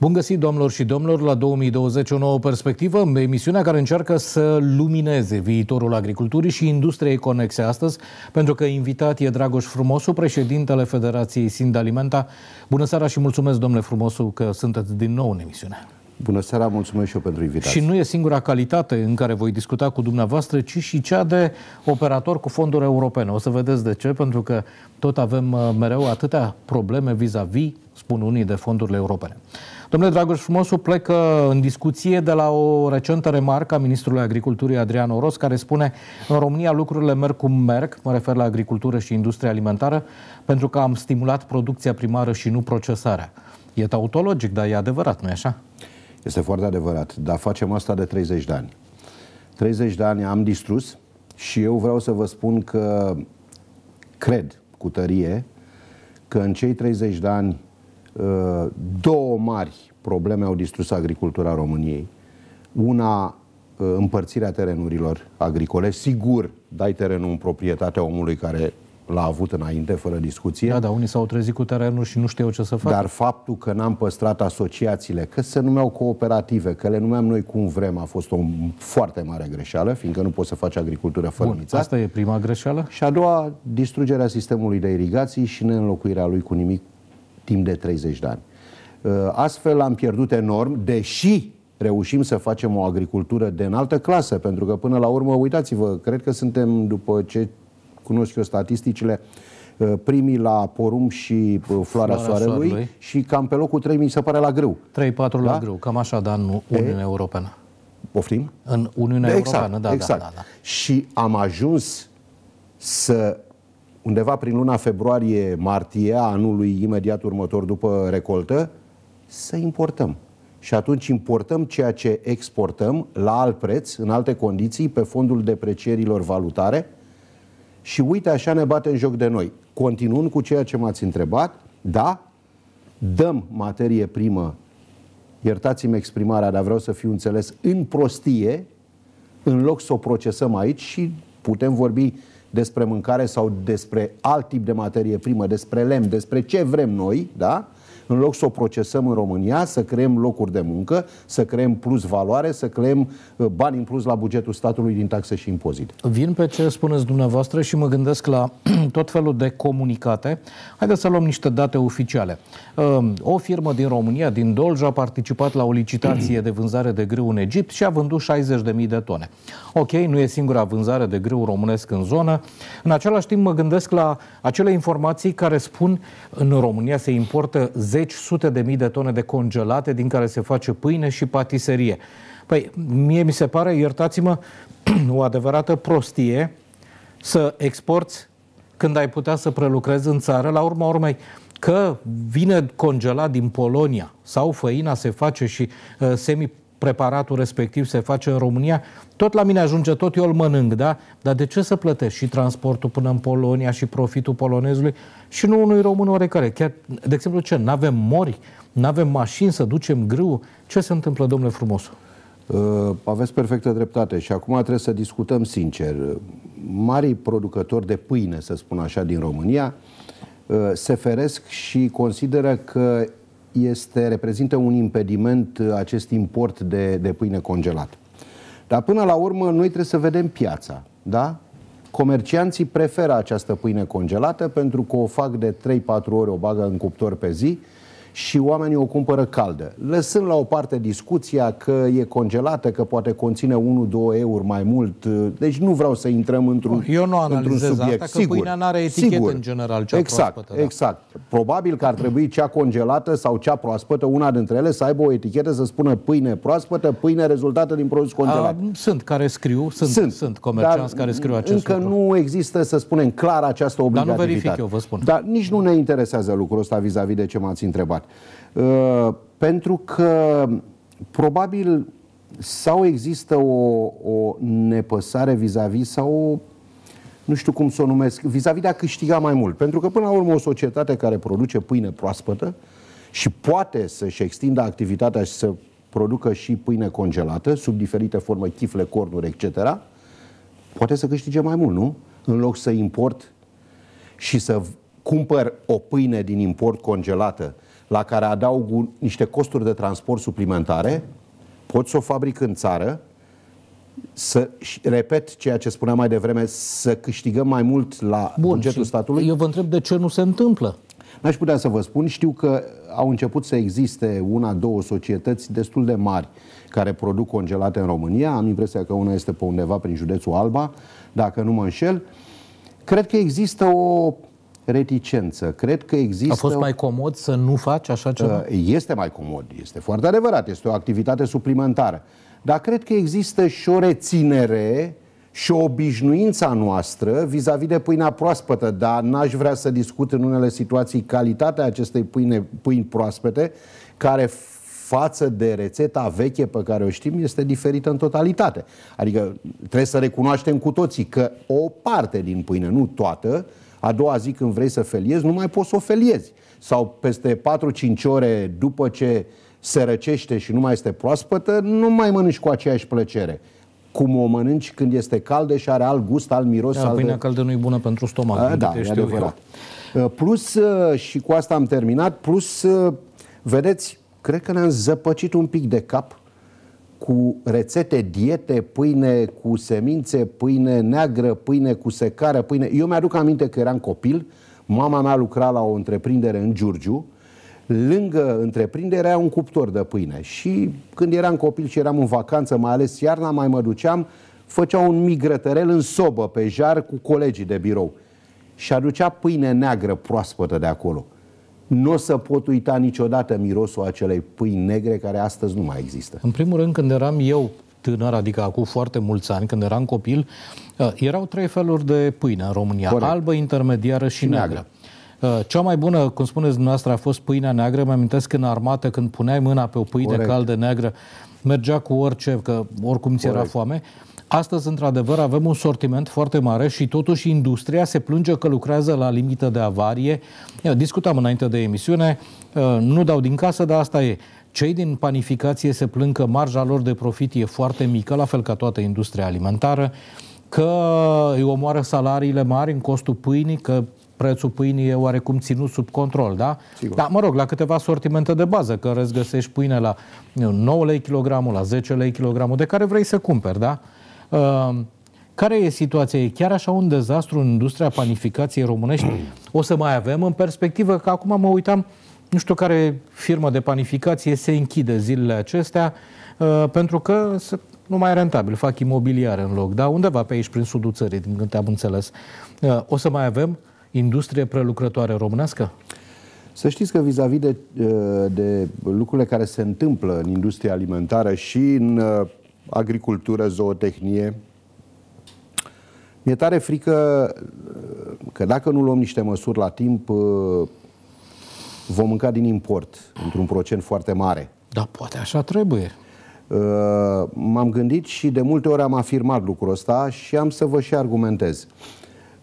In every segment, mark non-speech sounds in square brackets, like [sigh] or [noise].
Bun găsit, domnilor și domnilor, la 2020 o nouă perspectivă, emisiunea care încearcă să lumineze viitorul agriculturii și industriei conexe astăzi, pentru că invitat e Dragoș Frumosu, președintele Federației Sindalimenta. Bună seara și mulțumesc, domnule Frumosu, că sunteți din nou în emisiune. Bună seara, mulțumesc și eu pentru invitație. Și nu e singura calitate în care voi discuta cu dumneavoastră, ci și cea de operator cu fonduri europene. O să vedeți de ce, pentru că tot avem uh, mereu atâtea probleme vis-a-vis, spun unii, de fondurile europene. Domnule Dragoș Frumosu plecă în discuție de la o recentă remarcă a Ministrului Agriculturii Adrian Oros, care spune în România lucrurile merg cum merg, mă refer la agricultură și industria alimentară, pentru că am stimulat producția primară și nu procesarea. E tautologic, dar e adevărat, nu-i așa? Este foarte adevărat, dar facem asta de 30 de ani. 30 de ani am distrus și eu vreau să vă spun că cred cu tărie că în cei 30 de ani uh, două mari probleme au distrus agricultura României. Una, uh, împărțirea terenurilor agricole. Sigur, dai terenul în proprietatea omului care l-a avut înainte, fără discuție. Da, da, unii s-au trezit cu terenul și nu știau ce să facă. Dar faptul că n-am păstrat asociațiile, că se numeau cooperative, că le numeam noi cum vrem, a fost o foarte mare greșeală, fiindcă nu poți să faci agricultură fără Bun, mița. Asta e prima greșeală. Și a doua, distrugerea sistemului de irigații și neînlocuirea lui cu nimic timp de 30 de ani. Uh, astfel am pierdut enorm, deși reușim să facem o agricultură de înaltă clasă, pentru că până la urmă, uitați-vă, cred că suntem, după ce cunosc eu statisticile, uh, primii la Porum și uh, Floarea, Floarea Soarelui, Soarelui și cam pe locul 3 mi se pare la greu. 3-4 da? la greu, cam așa, dar în Uniunea e? Europeană. Poftim? În Uniunea exact, Europeană, da, da exact. da, da, da. Și am ajuns să undeva prin luna februarie-martie anului imediat următor după recoltă, să importăm. Și atunci importăm ceea ce exportăm la alt preț, în alte condiții, pe fondul deprecierilor valutare, și uite așa ne bate în joc de noi. Continuând cu ceea ce m-ați întrebat, da, dăm materie primă, iertați-mi exprimarea, dar vreau să fiu înțeles, în prostie, în loc să o procesăm aici și putem vorbi despre mâncare sau despre alt tip de materie primă, despre lemn, despre ce vrem noi, da? în loc să o procesăm în România, să creăm locuri de muncă, să creăm plus valoare, să creăm uh, bani în plus la bugetul statului din taxe și impozite. Vin pe ce spuneți dumneavoastră și mă gândesc la [clears throat] tot felul de comunicate. Haideți să luăm niște date oficiale. Uh, o firmă din România, din Dolj a participat la o licitație de vânzare de grâu în Egipt și a vândut 60.000 de tone. Ok, nu e singura vânzare de grâu românesc în zonă. În același timp mă gândesc la acele informații care spun în România se importă zeci, sute de mii de tone de congelate din care se face pâine și patiserie. Păi, mie mi se pare, iertați-mă, [clears throat] o adevărată prostie să exporți când ai putea să prelucrezi în țară, la urma urmei, că vine congelat din Polonia sau făina se face și uh, semi preparatul respectiv se face în România, tot la mine ajunge, tot eu îl mănânc, da? Dar de ce să plătești și transportul până în Polonia și profitul polonezului și nu unui român oarecare? Chiar, de exemplu, ce? N-avem mori? N-avem mașini să ducem grâu? Ce se întâmplă, domnule frumos? Uh, aveți perfectă dreptate și acum trebuie să discutăm sincer. Marii producători de pâine, să spun așa, din România, uh, se feresc și consideră că este, reprezintă un impediment uh, acest import de, de pâine congelată. Dar până la urmă noi trebuie să vedem piața, da? Comercianții preferă această pâine congelată pentru că o fac de 3-4 ori, o bagă în cuptor pe zi și oamenii o cumpără caldă, lăsând la o parte discuția că e congelată, că poate conține 1-2 euro mai mult. Uh, deci nu vreau să intrăm într-un Eu nu analizez subiect. asta, că sigur, pâinea nu are etichetă sigur. în general, cea exact, proaspătă. Da. Exact, da. Probabil că ar trebui cea congelată sau cea proaspătă, una dintre ele, să aibă o etichetă să spună pâine proaspătă, pâine rezultată din produs congelat. A, sunt care scriu, sunt, sunt, sunt comercianți care scriu acest încă lucru. nu există, să spunem, clar această obligativitate. Dar nu verific eu, vă spun. Dar nici nu ne interesează lucrul ăsta vis-a-vis -vis de ce m-ați întrebat. Uh, pentru că probabil sau există o, o nepăsare vis-a-vis sau o, nu știu cum să o numesc, vis-a-vis de a câștiga mai mult. Pentru că, până la urmă, o societate care produce pâine proaspătă și poate să-și extindă activitatea și să producă și pâine congelată, sub diferite forme, chifle, cornuri, etc., poate să câștige mai mult, nu? În loc să import și să cumpăr o pâine din import congelată la care adaug niște costuri de transport suplimentare, pot să o fabric în țară, să, repet ceea ce spuneam mai devreme, să câștigăm mai mult la Bun, bugetul statului. Eu vă întreb de ce nu se întâmplă. N-aș putea să vă spun, știu că au început să existe una, două societăți destul de mari care produc congelate în România. Am impresia că una este pe undeva prin județul Alba, dacă nu mă înșel. Cred că există o reticență. Cred că există... A fost mai comod să nu faci așa uh, ceva? Este mai comod, este foarte adevărat, este o activitate suplimentară. Dar cred că există și o reținere și o obișnuința noastră vis-a-vis -vis de pâinea proaspătă, dar n-aș vrea să discut în unele situații calitatea acestei pâine, pâini proaspete, care față de rețeta veche pe care o știm este diferită în totalitate. Adică trebuie să recunoaștem cu toții că o parte din pâine, nu toată, a doua zi când vrei să feliezi, nu mai poți să o feliezi. Sau peste 4-5 ore după ce se răcește și nu mai este proaspătă, nu mai mănânci cu aceeași plăcere cum o mănânci când este caldă și are alt gust, alt miros. Da, pâinea de... caldă nu e bună pentru stomac. A, da, e adevărat. Eu. Uh, plus, uh, și cu asta am terminat, plus, uh, vedeți, cred că ne-am zăpăcit un pic de cap cu rețete, diete, pâine cu semințe, pâine neagră, pâine cu secară, pâine... Eu mi-aduc aminte că eram copil, mama mea lucra la o întreprindere în Giurgiu, lângă întreprindere era un cuptor de pâine și când eram copil și eram în vacanță, mai ales iarna, mai mă duceam, făcea un mic grătărel în sobă, pe jar, cu colegii de birou și aducea pâine neagră proaspătă de acolo nu o să pot uita niciodată mirosul acelei pâini negre care astăzi nu mai există. În primul rând, când eram eu tânăr, adică acum foarte mulți ani, când eram copil, uh, erau trei feluri de pâine în România. Corect. Albă, intermediară și, și neagră. neagră. Uh, cea mai bună, cum spuneți dumneavoastră, a fost pâinea neagră. Mă amintesc în armată, când puneai mâna pe o pâine Corect. caldă neagră, mergea cu orice, că oricum ți era foame. Astăzi, într-adevăr, avem un sortiment foarte mare și totuși industria se plânge că lucrează la limită de avarie. Eu discutam înainte de emisiune, uh, nu dau din casă, dar asta e. Cei din panificație se plâng că marja lor de profit e foarte mică, la fel ca toată industria alimentară, că îi omoară salariile mari în costul pâinii, că prețul pâinii e oarecum ținut sub control, da? Sigur. Dar, mă rog, la câteva sortimente de bază, că răzgăsești pâine la 9 lei kilogramul, la 10 lei kilogramul, de care vrei să cumperi, da? Uh, care e situația? E chiar așa un dezastru în industria panificației românești? O să mai avem în perspectivă că acum mă uitam, nu știu care firmă de panificație se închide zilele acestea, uh, pentru că nu mai e rentabil, fac imobiliare în loc, da? Undeva pe aici, prin sudul țării, din câte am înțeles. Uh, o să mai avem industrie prelucrătoare românească? Să știți că vis-a-vis -vis de, eh, de lucrurile care se întâmplă în industria alimentară și în eh, agricultură, zootehnie, mi-e tare frică eh, că dacă nu luăm niște măsuri la timp, vom mânca din import într-un procent foarte mare. Da, poate așa trebuie. M-am gândit și de multe ori am afirmat lucrul ăsta și am să vă și argumentez.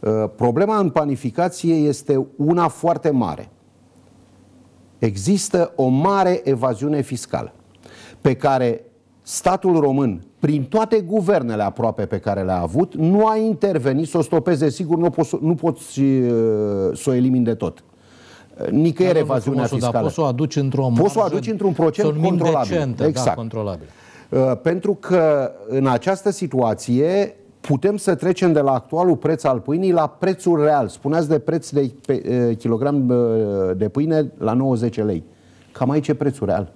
Uh, problema în panificație este una foarte mare. Există o mare evaziune fiscală pe care statul român, prin toate guvernele aproape pe care le-a avut, nu a intervenit să o stopeze. Sigur, nu poți, nu poți uh, să o elimini de tot. Uh, nicăieri da, evaziunea fiscală. poți să o aduci într-un Poți să o aduci într-un procent controlabil. Decentă, exact. da, controlabil. Exact. Pentru că în această situație putem să trecem de la actualul preț al pâinii la prețul real. Spuneați de preț de pe, kilogram de pâine la 90 lei. Cam aici e prețul real.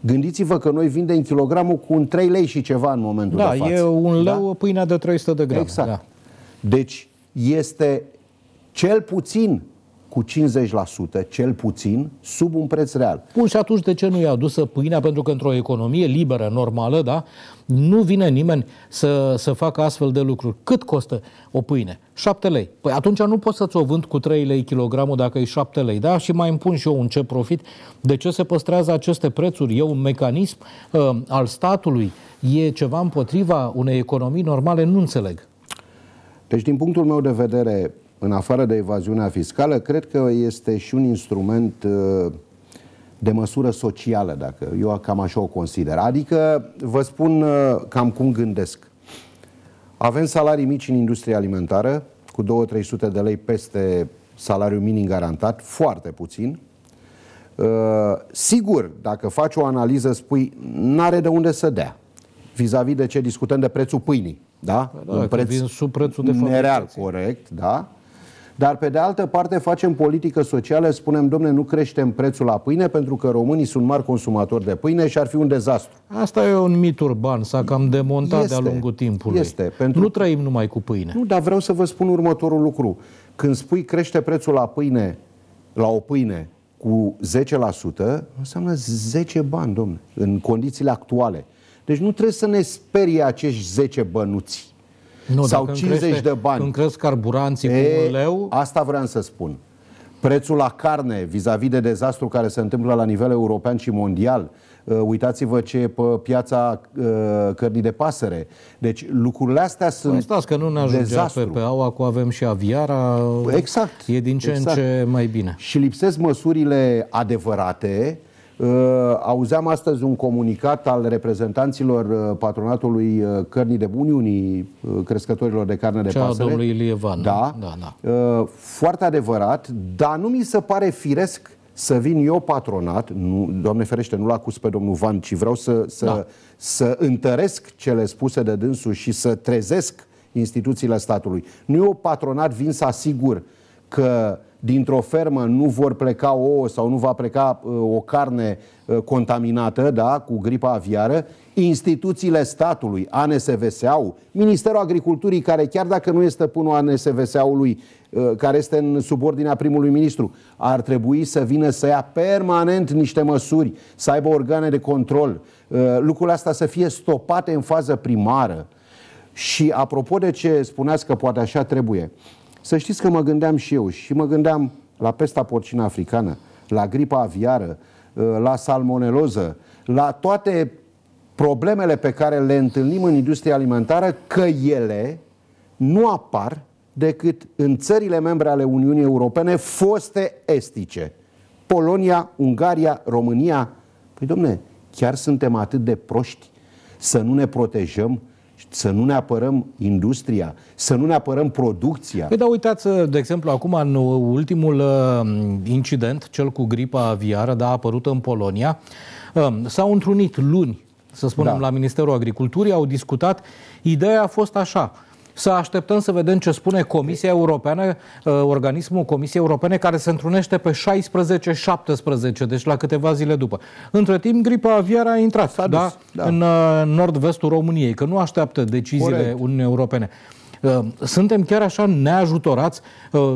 Gândiți-vă că noi vindem kilogramul cu un 3 lei și ceva în momentul da, de față. Da, e un da? leu da? pâinea de 300 de grame. Exact. Da. Deci este cel puțin cu 50%, cel puțin, sub un preț real. Bun, și atunci de ce nu e adusă pâinea? Pentru că într-o economie liberă, normală, da, nu vine nimeni să, să facă astfel de lucruri. Cât costă o pâine? 7 lei. Păi atunci nu pot să-ți o vând cu 3 lei kilogramul dacă e 7 lei, da? Și mai îmi pun și eu un ce profit. De ce se păstrează aceste prețuri? E un mecanism uh, al statului? E ceva împotriva unei economii normale? Nu înțeleg. Deci, din punctul meu de vedere, în afară de evaziunea fiscală, cred că este și un instrument uh, de măsură socială, dacă eu cam așa o consider. Adică vă spun uh, cam cum gândesc. Avem salarii mici în industria alimentară, cu 2-300 de lei peste salariul minim garantat, foarte puțin. Uh, sigur, dacă faci o analiză, spui, n-are de unde să dea. Vis-a-vis -vis de ce discutăm de prețul pâinii, da? Păi da Un preț sub prețul de nereal, corect, da? Dar pe de altă parte facem politică socială, spunem, domne, nu creștem prețul la pâine pentru că românii sunt mari consumatori de pâine și ar fi un dezastru. Asta e un mit urban, s-a cam demontat de-a lungul timpului. Este, pentru... Nu trăim numai cu pâine. Nu, dar vreau să vă spun următorul lucru. Când spui crește prețul la pâine, la o pâine, cu 10%, înseamnă 10 bani, domne, în condițiile actuale. Deci nu trebuie să ne sperie acești 10 bănuți nu, sau 50 crește, de bani. Când cresc carburanții e, cu un leu... Asta vreau să spun. Prețul la carne vis-a-vis -vis de dezastru care se întâmplă la nivel european și mondial, uh, uitați-vă ce e pe piața uh, cărnii de pasăre. Deci lucrurile astea păi sunt stați că nu ne ajunge dezastru. pe aua cu avem și aviara. Exact. E din ce exact. în ce mai bine. Și lipsesc măsurile adevărate uh, Uh, auzeam astăzi un comunicat al reprezentanților uh, patronatului uh, cărnii de Uniunii Crescătorilor de Carne de Cea Pasăre. domnului Ilie da, da, da. Foarte adevărat, dar nu mi se pare firesc să vin eu patronat, nu, doamne ferește, nu-l acus pe domnul Van, ci vreau să, să, da. să întăresc cele spuse de dânsul și să trezesc instituțiile statului. Nu eu patronat vin să asigur că uh, dintr-o fermă nu vor pleca ouă sau nu va pleca uh, o carne uh, contaminată da, cu gripa aviară, instituțiile statului, ANSVSA-ul, Ministerul Agriculturii, care chiar dacă nu este până ANSVSA-ului, uh, care este în subordinea primului ministru, ar trebui să vină să ia permanent niște măsuri, să aibă organe de control, lucrurile astea să fie stopate în fază primară. Și apropo de ce spuneați că poate așa trebuie, uh, să știți că mă gândeam și eu și mă gândeam la pesta porcină africană, la gripa aviară, uh, la salmoneloză, la toate problemele pe care le întâlnim în industria alimentară, că ele nu apar decât în țările membre ale Uniunii Europene foste estice. Polonia, Ungaria, România. Păi domne, chiar suntem atât de proști să nu ne protejăm să nu ne apărăm industria, să nu ne apărăm producția. Păi da, uitați, de exemplu, acum în ultimul uh, incident, cel cu gripa aviară, da, a apărut în Polonia, um, s-au întrunit luni, să spunem, da. la Ministerul Agriculturii, au discutat, ideea a fost așa, să așteptăm să vedem ce spune Comisia Europeană, uh, organismul Comisiei Europene care se întrunește pe 16-17, deci la câteva zile după. Între timp, gripa aviară a intrat da, dus, da. în uh, nord-vestul României, că nu așteaptă deciziile Corect. Uniunii Europene uh, suntem chiar așa neajutorați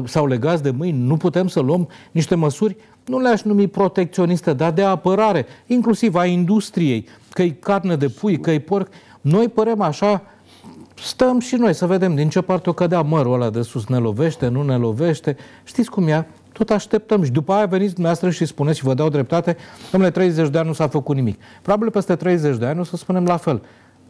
sau legați de mâini, nu putem să luăm niște măsuri, nu le-aș numi protecționiste, dar de apărare, inclusiv a industriei, că e carne de pui, că e porc. Noi părem așa stăm și noi să vedem din ce parte o cădea mărul ăla de sus, ne lovește, nu ne lovește. Știți cum e? Tot așteptăm și după aia veniți dumneavoastră și spuneți și vă dau dreptate, domnule, 30 de ani nu s-a făcut nimic. Probabil peste 30 de ani o să spunem la fel.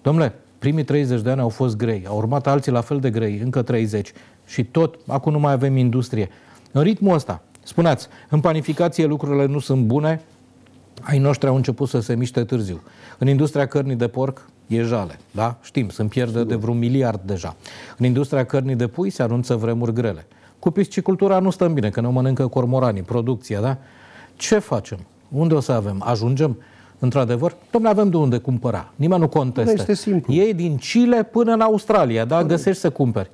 Domnule, primii 30 de ani au fost grei, au urmat alții la fel de grei, încă 30. Și tot, acum nu mai avem industrie. În ritmul ăsta, spuneați, în panificație lucrurile nu sunt bune, ai noștri au început să se miște târziu. În industria cărnii de porc, e jale, da? Știm, sunt pierde de vreun miliard deja. În industria cărnii de pui se anunță vremuri grele. Cu piscicultura nu stăm bine, că ne mănâncă cormoranii, producția, da? Ce facem? Unde o să avem? Ajungem? Într-adevăr, domnule, avem de unde cumpăra. Nimeni nu contestă. Da, este simplu. Ei din Chile până în Australia, da? Corect. Găsești să cumperi.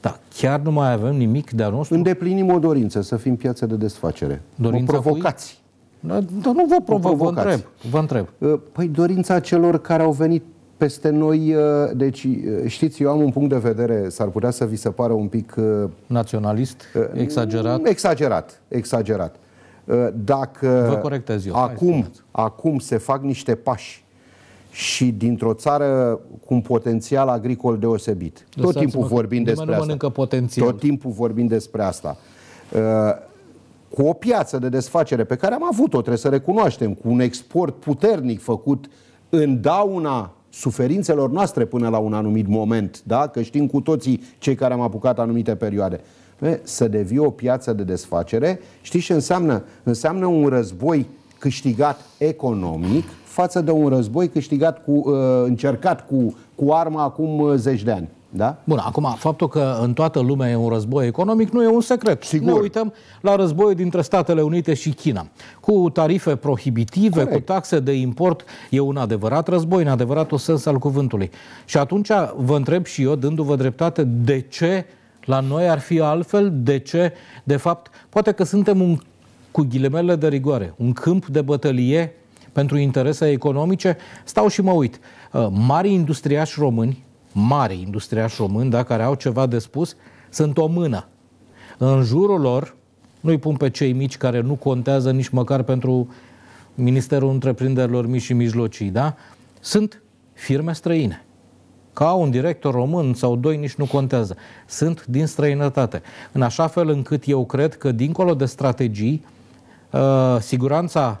Da, chiar nu mai avem nimic de-a nostru. Îndeplinim o dorință, să fim piață de desfacere. Dorința o provocați. Da, dar nu vă provocați. vă întreb. Vă întreb. Păi dorința celor care au venit peste noi, uh, deci uh, știți, eu am un punct de vedere, s-ar putea să vi se pară un pic... Uh, Naționalist? Mm, exagerat? Exagerat, exagerat. Dacă Vă corectez eu. Acum, acum se fac niște pași și dintr-o țară cu un potențial agricol deosebit. Lăsați tot timpul vorbim despre asta. Potențial. Tot timpul vorbim despre asta. Cu o piață de desfacere pe care am avut-o, trebuie să recunoaștem, cu un export puternic făcut în dauna suferințelor noastre până la un anumit moment, da? că știm cu toții cei care am apucat anumite perioade. Să devii o piață de desfacere, știi ce înseamnă? Înseamnă un război câștigat economic față de un război câștigat cu, uh, încercat cu, cu arma acum uh, zeci de ani. Da? Bun, acum, faptul că în toată lumea e un război economic nu e un secret. Sigur. Ne uităm la războiul dintre Statele Unite și China. Cu tarife prohibitive, Corect. cu taxe de import, e un adevărat război, în adevăratul sens al cuvântului. Și atunci vă întreb și eu, dându-vă dreptate, de ce la noi ar fi altfel? De ce, de fapt, poate că suntem un, cu ghilemele de rigoare, un câmp de bătălie pentru interese economice? Stau și mă uit. Uh, Mari industriași români, mari industriași români, da, care au ceva de spus, sunt o mână. În jurul lor, nu-i pun pe cei mici care nu contează nici măcar pentru Ministerul Întreprinderilor Mici și Mijlocii, da? Sunt firme străine. Ca un director român sau doi nici nu contează. Sunt din străinătate. În așa fel încât eu cred că, dincolo de strategii, uh, siguranța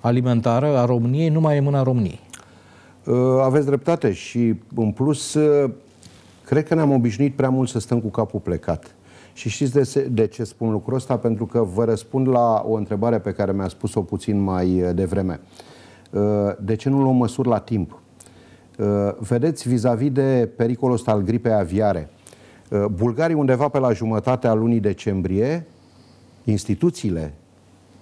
alimentară a României nu mai e mâna României. Uh, aveți dreptate și, în plus, uh, cred că ne-am obișnuit prea mult să stăm cu capul plecat. Și știți de, de ce spun lucrul ăsta? Pentru că vă răspund la o întrebare pe care mi-a spus-o puțin mai uh, devreme. De ce nu luăm măsuri la timp? Vedeți, vis-a-vis -vis de pericolul ăsta al gripei aviare, bulgarii undeva pe la jumătatea lunii decembrie, instituțiile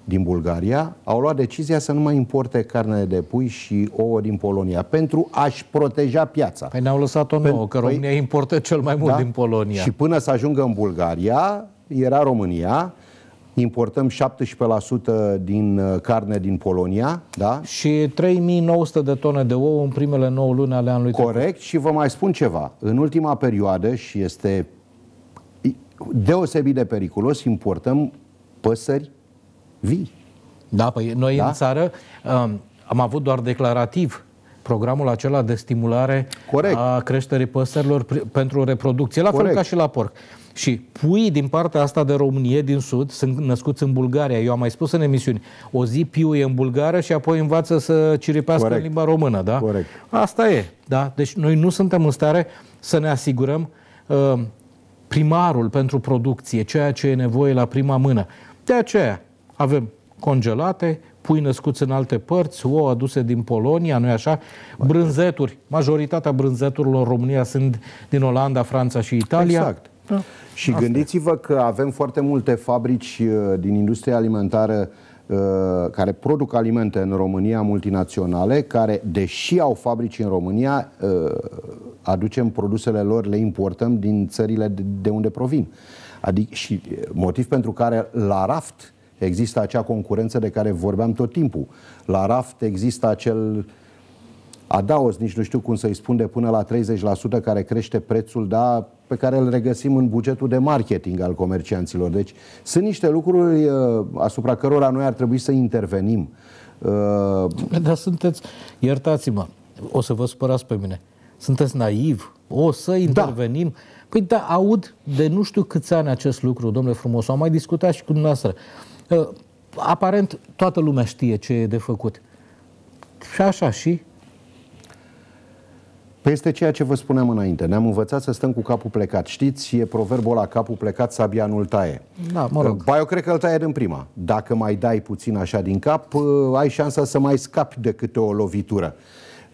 din Bulgaria au luat decizia să nu mai importe carne de pui și ouă din Polonia pentru a-și proteja piața. Păi ne-au lăsat-o nouă, că păi- România păi, importă cel mai mult da, din Polonia. Și până să ajungă în Bulgaria, era România, importăm 17% din uh, carne din Polonia, da? Și 3900 de tone de ouă în primele 9 luni ale anului Corect, trecut. și vă mai spun ceva. În ultima perioadă, și este deosebit de periculos, importăm păsări vii. Da, păi noi da? în țară um, am avut doar declarativ programul acela de stimulare Corect. a creșterii păsărilor pentru reproducție, la Corect. fel ca și la porc. Și puii din partea asta de Românie, din Sud, sunt născuți în Bulgaria. Eu am mai spus în emisiuni, o zi piu e în bulgară și apoi învață să ciripească Corect. în limba română, da? Corect. Asta e, da? Deci noi nu suntem în stare să ne asigurăm uh, primarul pentru producție, ceea ce e nevoie la prima mână. De aceea, avem congelate, pui născuți în alte părți, ouă aduse din Polonia, nu-i așa? Brânzeturi. Majoritatea brânzeturilor în România sunt din Olanda, Franța și Italia. Exact. Da. Și Asta. gândiți-vă că avem foarte multe fabrici uh, din industria alimentară uh, care produc alimente în România multinaționale, care, deși au fabrici în România, uh, aducem produsele lor, le importăm din țările de unde provin. Adică, și motiv pentru care la raft Există acea concurență de care vorbeam tot timpul. La raft există acel adaos, nici nu știu cum să-i spun, de până la 30% care crește prețul, dar pe care îl regăsim în bugetul de marketing al comercianților. Deci sunt niște lucruri uh, asupra cărora noi ar trebui să intervenim. Uh... Dar sunteți, iertați-mă, o să vă supărați pe mine, sunteți naiv, o să da. intervenim. Da. Păi da, aud de nu știu câți ani acest lucru, domnule frumos, am mai discutat și cu dumneavoastră aparent toată lumea știe ce e de făcut. Și așa și... Păi este ceea ce vă spuneam înainte. Ne-am învățat să stăm cu capul plecat. Știți, e proverbul la capul plecat, sabia nu-l taie. Da, mă rog. Ba, eu cred că îl taie din prima. Dacă mai dai puțin așa din cap, ă, ai șansa să mai scapi de câte o lovitură.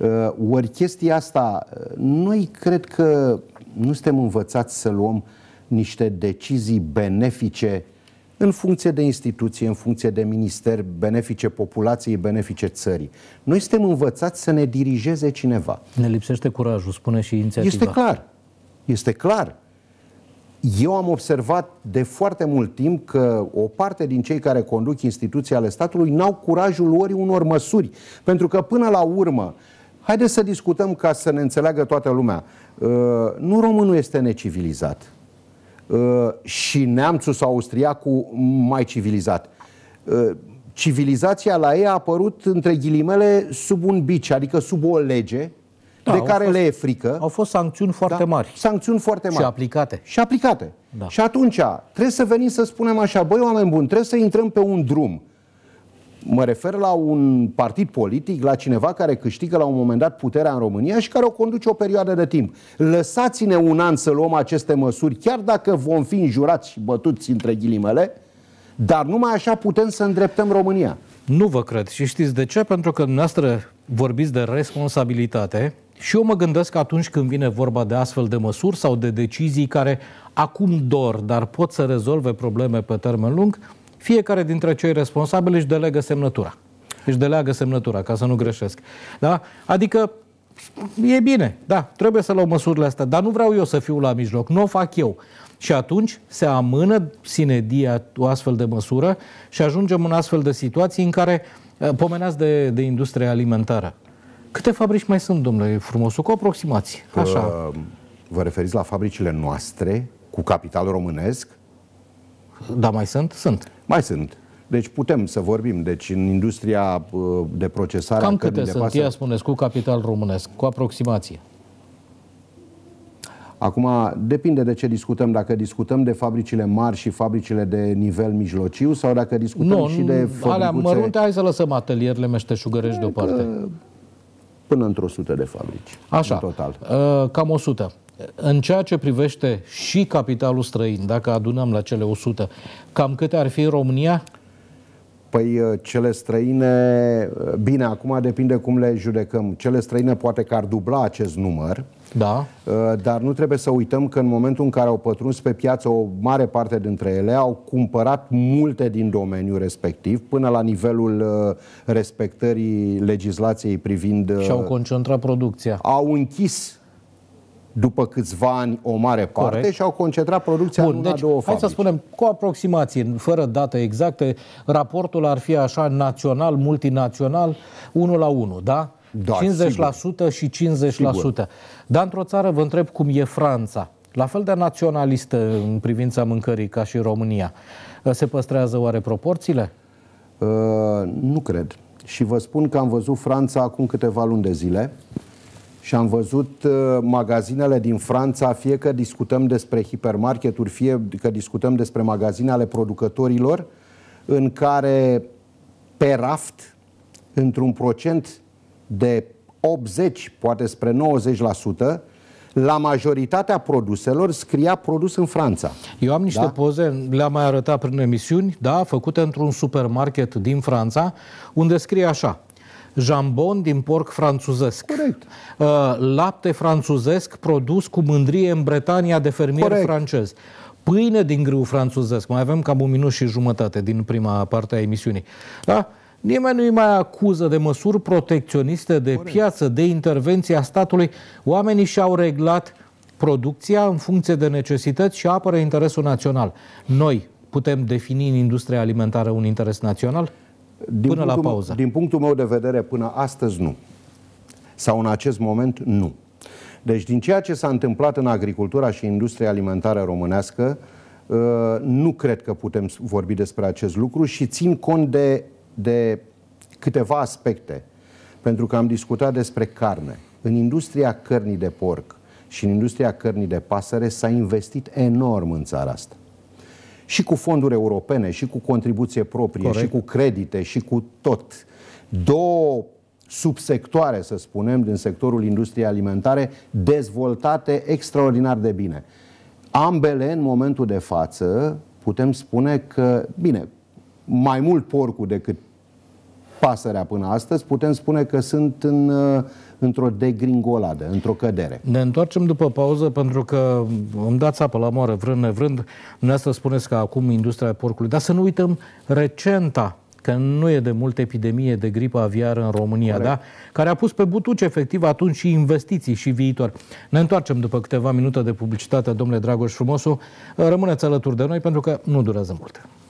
Ă, ori chestia asta, noi cred că nu suntem învățați să luăm niște decizii benefice în funcție de instituție, în funcție de minister, benefice populației, benefice țării. Noi suntem învățați să ne dirigeze cineva. Ne lipsește curajul, spune și inițiativa. Este clar. Este clar. Eu am observat de foarte mult timp că o parte din cei care conduc instituții ale statului n-au curajul ori unor măsuri. Pentru că până la urmă, haideți să discutăm ca să ne înțeleagă toată lumea. Uh, nu românul este necivilizat. Uh, și neamțul sau austriacul mai civilizat. Uh, civilizația la ei a apărut, între ghilimele, sub un bici, adică sub o lege, da, de care fost, le e frică. Au fost sancțiuni da? foarte da, mari. Sancțiuni foarte mari. Și aplicate. Și aplicate. Da. Și atunci trebuie să venim să spunem așa, băi oameni buni, trebuie să intrăm pe un drum Mă refer la un partid politic, la cineva care câștigă la un moment dat puterea în România și care o conduce o perioadă de timp. Lăsați-ne un an să luăm aceste măsuri, chiar dacă vom fi înjurați și bătuți între ghilimele, dar numai așa putem să îndreptăm România. Nu vă cred. Și știți de ce? Pentru că dumneavoastră vorbiți de responsabilitate și eu mă gândesc atunci când vine vorba de astfel de măsuri sau de decizii care acum dor, dar pot să rezolve probleme pe termen lung, fiecare dintre cei responsabili își delegă semnătura. Își deleagă semnătura, ca să nu greșesc. Da? Adică e bine, da, trebuie să luăm măsurile astea, dar nu vreau eu să fiu la mijloc, nu o fac eu. Și atunci se amână sinedia o astfel de măsură și ajungem în astfel de situații în care eh, pomeneați de, de industria alimentară. Câte fabrici mai sunt, domnule Frumos, Cu aproximații? Așa. Vă referiți la fabricile noastre cu capital românesc? Da, mai sunt? Sunt. Mai sunt. Deci putem să vorbim. Deci în industria uh, de procesare... Cam câte sunt, pasă... ia spuneți, cu capital românesc, cu aproximație? Acum, depinde de ce discutăm. Dacă discutăm de fabricile mari și fabricile de nivel mijlociu sau dacă discutăm nu, și de fabricuțe... Nu, mărunte, hai să lăsăm atelierele meșteșugărești păi, deoparte. Până într-o sută de fabrici. Așa, în total. Uh, cam sută. În ceea ce privește și capitalul străin, dacă adunăm la cele 100, cam câte ar fi România? Păi uh, cele străine, uh, bine, acum depinde cum le judecăm. Cele străine poate că ar dubla acest număr, da. Uh, dar nu trebuie să uităm că în momentul în care au pătruns pe piață o mare parte dintre ele, au cumpărat multe din domeniul respectiv, până la nivelul respectării legislației privind... Și-au concentrat producția. Au închis după câțiva ani o mare parte Corect. și au concentrat producția Bun, în una, deci, două fabrici. Hai să spunem, cu aproximații, fără date exacte, raportul ar fi așa național, multinațional, 1 la 1, da? da 50% sigur. și 50%. Sigur. Dar într-o țară, vă întreb cum e Franța, la fel de naționalistă în privința mâncării ca și România. Se păstrează oare proporțiile? Uh, nu cred. Și vă spun că am văzut Franța acum câteva luni de zile și am văzut uh, magazinele din Franța, fie că discutăm despre hipermarketuri, fie că discutăm despre magazine ale producătorilor, în care pe raft, într-un procent de 80, poate spre 90%, la majoritatea produselor scria produs în Franța. Eu am niște da? poze, le-am mai arătat prin emisiuni, da, făcute într-un supermarket din Franța, unde scrie așa jambon din porc franțuzesc. Corect. Uh, lapte franțuzesc produs cu mândrie în Bretania de fermier Corect. francez pâine din grâu franțuzesc. Mai avem cam un minut și jumătate din prima parte a emisiunii. Da? Nimeni nu-i mai acuză de măsuri protecționiste de Corect. piață, de intervenție a statului. Oamenii și-au reglat producția în funcție de necesități și apără interesul național. Noi putem defini în industria alimentară un interes național? Din până la pauză. Din punctul meu de vedere, până astăzi nu. Sau în acest moment, nu. Deci din ceea ce s-a întâmplat în agricultura și industria alimentară românească, ă, nu cred că putem vorbi despre acest lucru și țin cont de, de câteva aspecte. Pentru că am discutat despre carne. În industria cărnii de porc și în industria cărnii de pasăre s-a investit enorm în țara asta și cu fonduri europene, și cu contribuție proprie, Corect. și cu credite, și cu tot. Două subsectoare, să spunem, din sectorul industriei alimentare, dezvoltate extraordinar de bine. Ambele, în momentul de față, putem spune că, bine, mai mult porcul decât pasărea până astăzi, putem spune că sunt în, uh, într-o degringoladă, într-o cădere. Ne întoarcem după pauză pentru că îmi dați apă la moară, vrând nevrând. Dumneavoastră spuneți că acum industria porcului, dar să nu uităm recenta că nu e de mult epidemie de gripă aviară în România, Corect. da? care a pus pe butuci efectiv atunci și investiții și viitor. Ne întoarcem după câteva minute de publicitate, domnule Dragoș Frumosu. Rămâneți alături de noi pentru că nu durează mult.